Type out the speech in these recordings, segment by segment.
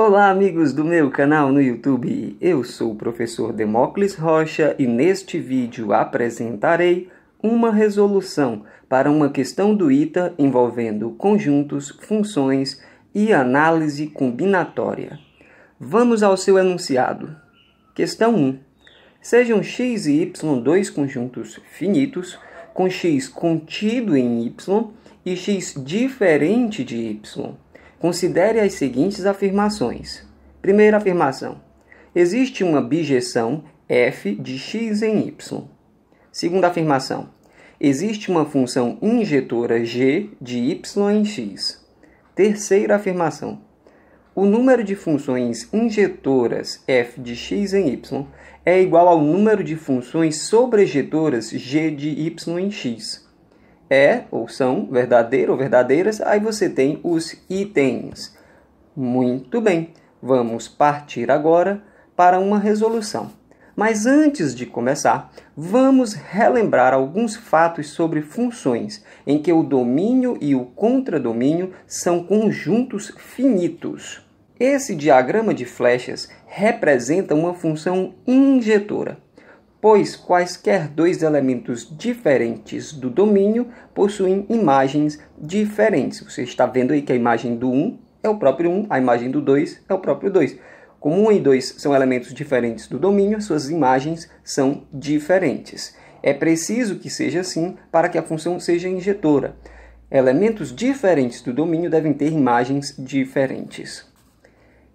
Olá, amigos do meu canal no YouTube. Eu sou o professor Demócles Rocha e neste vídeo apresentarei uma resolução para uma questão do ITA envolvendo conjuntos, funções e análise combinatória. Vamos ao seu enunciado. Questão 1. Sejam x e y dois conjuntos finitos com x contido em y e x diferente de y Considere as seguintes afirmações. Primeira afirmação: existe uma bijeção f de x em y. Segunda afirmação: existe uma função injetora g de y em x. Terceira afirmação: o número de funções injetoras f de x em y é igual ao número de funções sobrejetoras g de y em x é ou são verdadeiro ou verdadeiras, aí você tem os itens. Muito bem, vamos partir agora para uma resolução. Mas antes de começar, vamos relembrar alguns fatos sobre funções em que o domínio e o contradomínio são conjuntos finitos. Esse diagrama de flechas representa uma função injetora pois quaisquer dois elementos diferentes do domínio possuem imagens diferentes. Você está vendo aí que a imagem do 1 é o próprio 1, a imagem do 2 é o próprio 2. Como 1 e 2 são elementos diferentes do domínio, suas imagens são diferentes. É preciso que seja assim para que a função seja injetora. Elementos diferentes do domínio devem ter imagens diferentes.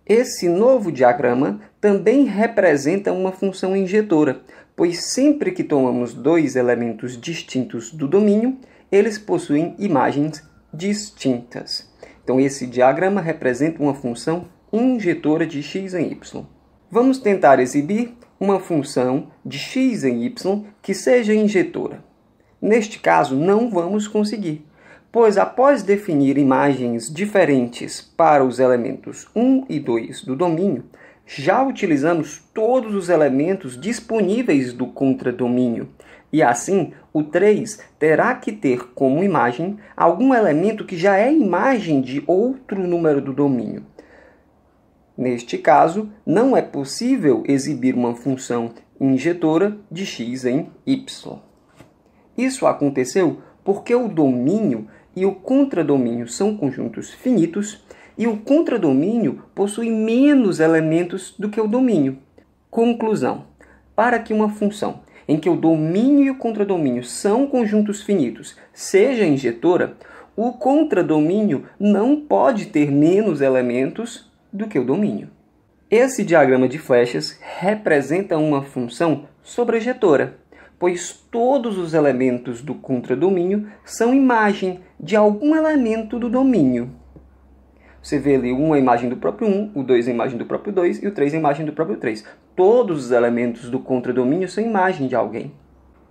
Esse novo diagrama também representa uma função injetora, pois sempre que tomamos dois elementos distintos do domínio, eles possuem imagens distintas. Então, esse diagrama representa uma função injetora de x em y. Vamos tentar exibir uma função de x em y que seja injetora. Neste caso, não vamos conseguir, pois após definir imagens diferentes para os elementos 1 e 2 do domínio, já utilizamos todos os elementos disponíveis do contradomínio. E assim, o 3 terá que ter como imagem algum elemento que já é imagem de outro número do domínio. Neste caso, não é possível exibir uma função injetora de x em y. Isso aconteceu porque o domínio e o contradomínio são conjuntos finitos e o contradomínio possui menos elementos do que o domínio. Conclusão: para que uma função em que o domínio e o contradomínio são conjuntos finitos seja injetora, o contradomínio não pode ter menos elementos do que o domínio. Esse diagrama de flechas representa uma função sobrejetora, pois todos os elementos do contradomínio são imagem de algum elemento do domínio. Você vê ali uma imagem do próprio 1, o 2 a imagem do próprio 2 e o 3 a imagem do próprio 3. Todos os elementos do contradomínio são imagem de alguém.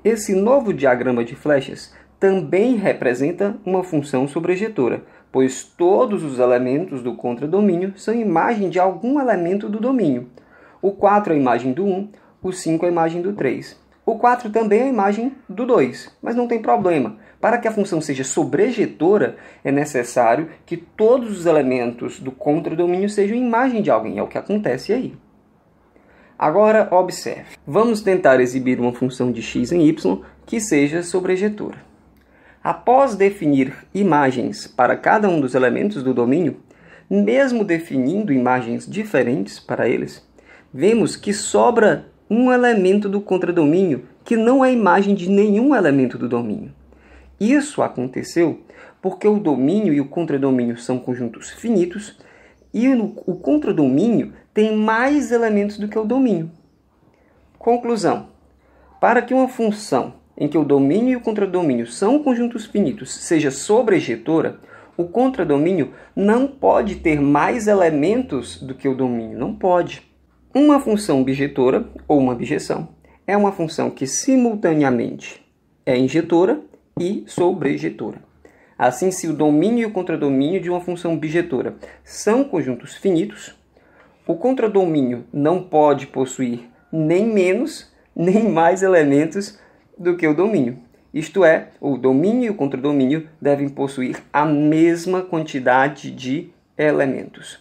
Esse novo diagrama de flechas também representa uma função sobrejetora, pois todos os elementos do contradomínio são imagem de algum elemento do domínio. O 4 é a imagem do 1, o 5 é a imagem do 3. O 4 também é a imagem do 2, mas não tem problema, para que a função seja sobrejetora, é necessário que todos os elementos do contradomínio sejam imagem de alguém. É o que acontece aí. Agora, observe. Vamos tentar exibir uma função de x em y que seja sobrejetora. Após definir imagens para cada um dos elementos do domínio, mesmo definindo imagens diferentes para eles, vemos que sobra um elemento do contradomínio que não é imagem de nenhum elemento do domínio. Isso aconteceu porque o domínio e o contradomínio são conjuntos finitos e o contradomínio tem mais elementos do que o domínio. Conclusão: para que uma função em que o domínio e o contradomínio são conjuntos finitos seja sobrejetora, o contradomínio não pode ter mais elementos do que o domínio, não pode. Uma função objetora ou uma objeção é uma função que simultaneamente é injetora e sobrejetora. Assim, se o domínio e o contradomínio de uma função bijetora são conjuntos finitos, o contradomínio não pode possuir nem menos nem mais elementos do que o domínio. Isto é, o domínio e o contradomínio devem possuir a mesma quantidade de elementos.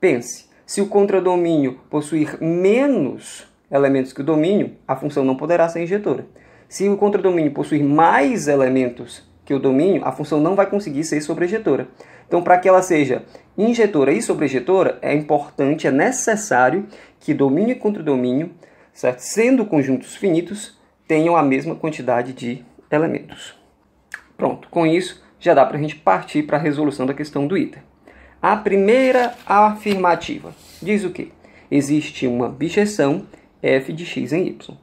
Pense, se o contradomínio possuir menos elementos que o domínio, a função não poderá ser injetora. Se o contradomínio possuir mais elementos que o domínio, a função não vai conseguir ser sobrejetora. Então, para que ela seja injetora e sobrejetora, é importante, é necessário que domínio e contradomínio, certo? sendo conjuntos finitos, tenham a mesma quantidade de elementos. Pronto, com isso já dá para a gente partir para a resolução da questão do ITER. A primeira afirmativa diz o que? Existe uma bijeção f de x em y.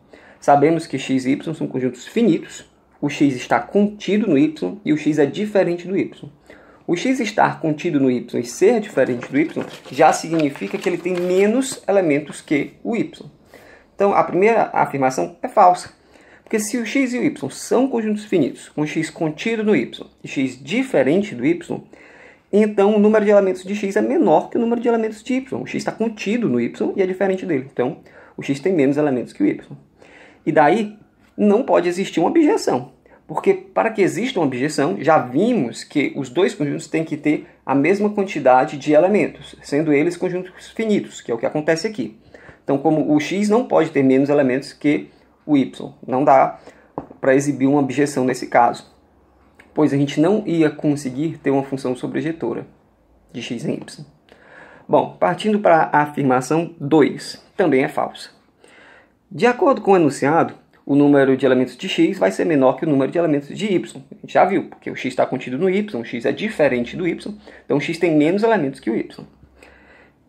Sabemos que x e y são conjuntos finitos, o x está contido no y e o x é diferente do y. O x estar contido no y e ser diferente do y já significa que ele tem menos elementos que o y. Então, a primeira afirmação é falsa. Porque se o x e o y são conjuntos finitos, com x contido no y e x diferente do y, então o número de elementos de x é menor que o número de elementos de y. O x está contido no y e é diferente dele. Então, o x tem menos elementos que o y. E daí não pode existir uma objeção. Porque para que exista uma objeção, já vimos que os dois conjuntos têm que ter a mesma quantidade de elementos, sendo eles conjuntos finitos, que é o que acontece aqui. Então, como o x não pode ter menos elementos que o y, não dá para exibir uma objeção nesse caso, pois a gente não ia conseguir ter uma função sobrejetora de x em y. Bom, partindo para a afirmação 2, também é falsa. De acordo com o enunciado, o número de elementos de x vai ser menor que o número de elementos de y. A gente já viu, porque o x está contido no y, o x é diferente do y, então o x tem menos elementos que o y.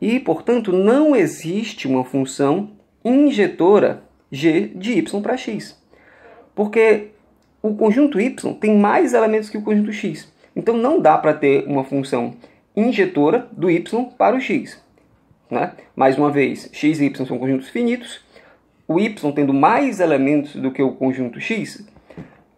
E, portanto, não existe uma função injetora g de y para x, porque o conjunto y tem mais elementos que o conjunto x. Então, não dá para ter uma função injetora do y para o x. Né? Mais uma vez, x e y são conjuntos finitos, o y tendo mais elementos do que o conjunto x,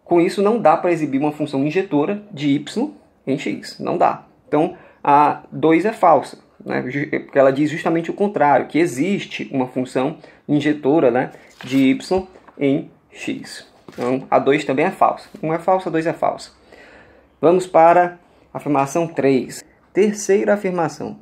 com isso não dá para exibir uma função injetora de y em x. Não dá. Então a 2 é falsa, né? porque ela diz justamente o contrário, que existe uma função injetora né, de y em x. Então a 2 também é falsa. 1 um é falsa, 2 é falsa. Vamos para a afirmação 3. Terceira afirmação.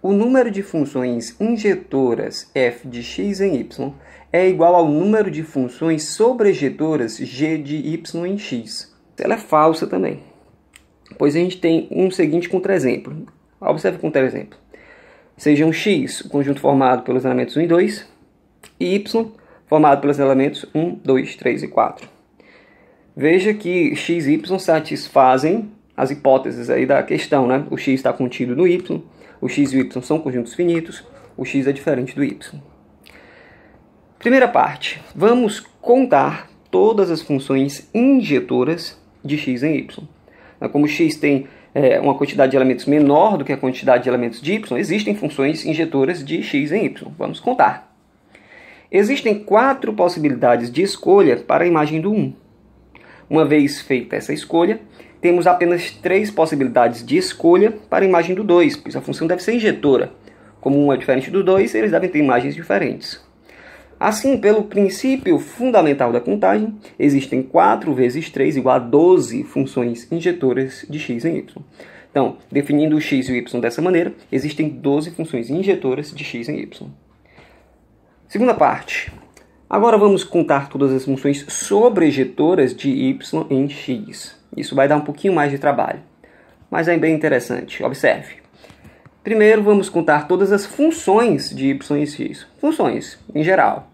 O número de funções injetoras f de x em y é igual ao número de funções sobregedoras g de y em x. Ela é falsa também, pois a gente tem um seguinte contra-exemplo. Observe o contra-exemplo. Sejam x, o conjunto formado pelos elementos 1 e 2, e y, formado pelos elementos 1, 2, 3 e 4. Veja que x e y satisfazem as hipóteses aí da questão, né? O x está contido no y, o x e o y são conjuntos finitos, o x é diferente do y. Primeira parte, vamos contar todas as funções injetoras de x em y. Né, como x tem é, uma quantidade de elementos menor do que a quantidade de elementos de y, existem funções injetoras de x em y. Vamos contar. Existem quatro possibilidades de escolha para a imagem do 1. Uma vez feita essa escolha, temos apenas três possibilidades de escolha para a imagem do 2, pois a função deve ser injetora. Como 1 é diferente do 2, eles devem ter imagens diferentes. Assim, pelo princípio fundamental da contagem, existem 4 vezes 3 igual a 12 funções injetoras de x em y. Então, definindo o x e o y dessa maneira, existem 12 funções injetoras de x em y. Segunda parte. Agora vamos contar todas as funções sobrejetoras de y em x. Isso vai dar um pouquinho mais de trabalho, mas é bem interessante. Observe. Primeiro, vamos contar todas as funções de y e x. Funções, em geral.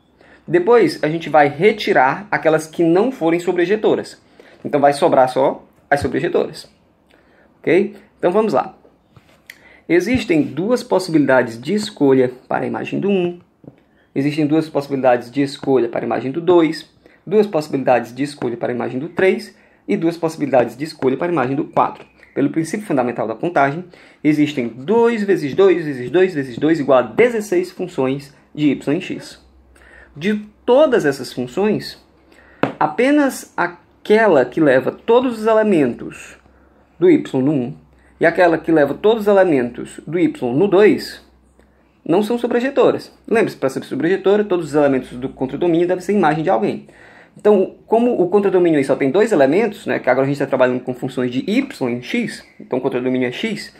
Depois, a gente vai retirar aquelas que não forem sobrejetoras. Então, vai sobrar só as sobrejetoras. Ok? Então, vamos lá. Existem duas possibilidades de escolha para a imagem do 1. Existem duas possibilidades de escolha para a imagem do 2. Duas possibilidades de escolha para a imagem do 3. E duas possibilidades de escolha para a imagem do 4 pelo princípio fundamental da contagem, existem 2 vezes 2 vezes 2 vezes 2 igual a 16 funções de y em x. De todas essas funções, apenas aquela que leva todos os elementos do y no 1 e aquela que leva todos os elementos do y no 2 não são sobrejetoras. Lembre-se, para ser sobrejetora, todos os elementos do contradomínio devem ser imagem de alguém. Então, como o contradomínio aí só tem dois elementos, né, que agora a gente está trabalhando com funções de y e x, então o contradomínio é x,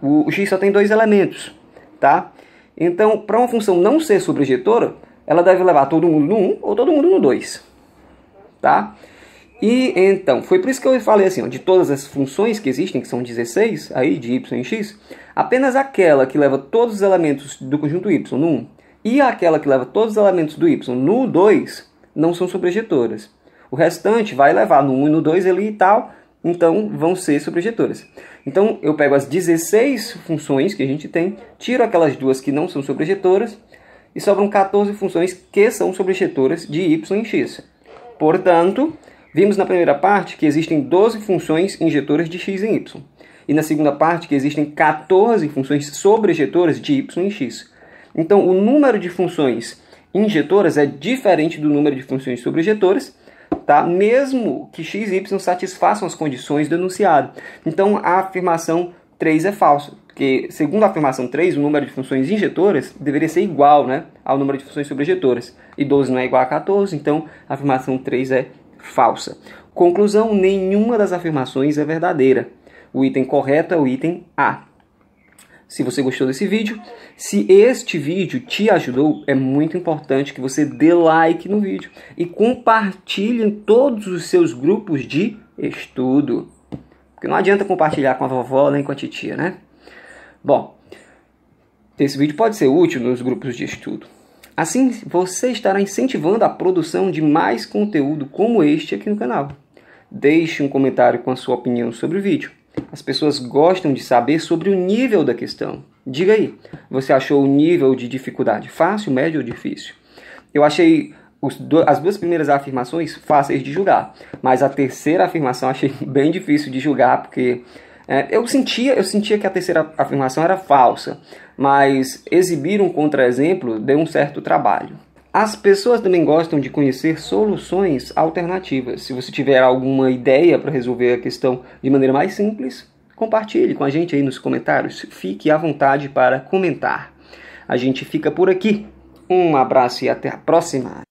o, o, x só tem dois elementos, tá? Então, para uma função não ser sobrejetora, ela deve levar todo mundo no 1 ou todo mundo no 2, tá? E então, foi por isso que eu falei assim, ó, de todas as funções que existem, que são 16, aí de y em x, apenas aquela que leva todos os elementos do conjunto y no 1 e aquela que leva todos os elementos do y no 2 não são sobrejetoras. O restante vai levar no 1 e no 2 ali e tal, então vão ser sobrejetoras. Então eu pego as 16 funções que a gente tem, tiro aquelas duas que não são sobrejetoras e sobram 14 funções que são sobrejetoras de y em x. Portanto, vimos na primeira parte que existem 12 funções injetoras de x em y. E na segunda parte que existem 14 funções sobrejetoras de y em x. Então, o número de funções injetoras é diferente do número de funções sobrejetoras, tá? mesmo que x e y satisfaçam as condições do enunciado. Então, a afirmação 3 é falsa, porque, segundo a afirmação 3, o número de funções injetoras deveria ser igual né, ao número de funções sobrejetoras, e 12 não é igual a 14, então a afirmação 3 é falsa. Conclusão: nenhuma das afirmações é verdadeira. O item correto é o item A se você gostou desse vídeo. Se este vídeo te ajudou, é muito importante que você dê like no vídeo e compartilhe em todos os seus grupos de estudo. Porque não adianta compartilhar com a vovó nem com a titia, né? Bom, esse vídeo pode ser útil nos grupos de estudo. Assim, você estará incentivando a produção de mais conteúdo como este aqui no canal. Deixe um comentário com a sua opinião sobre o vídeo as pessoas gostam de saber sobre o nível da questão. Diga aí, você achou o nível de dificuldade fácil, médio ou difícil? Eu achei as duas primeiras afirmações fáceis de julgar, mas a terceira afirmação achei bem difícil de julgar porque é, eu sentia eu sentia que a terceira afirmação era falsa, mas exibir um contra-exemplo deu um certo trabalho. As pessoas também gostam de conhecer soluções alternativas. Se você tiver alguma ideia para resolver a questão de maneira mais simples, compartilhe com a gente aí nos comentários. Fique à vontade para comentar. A gente fica por aqui. Um abraço e até a próxima!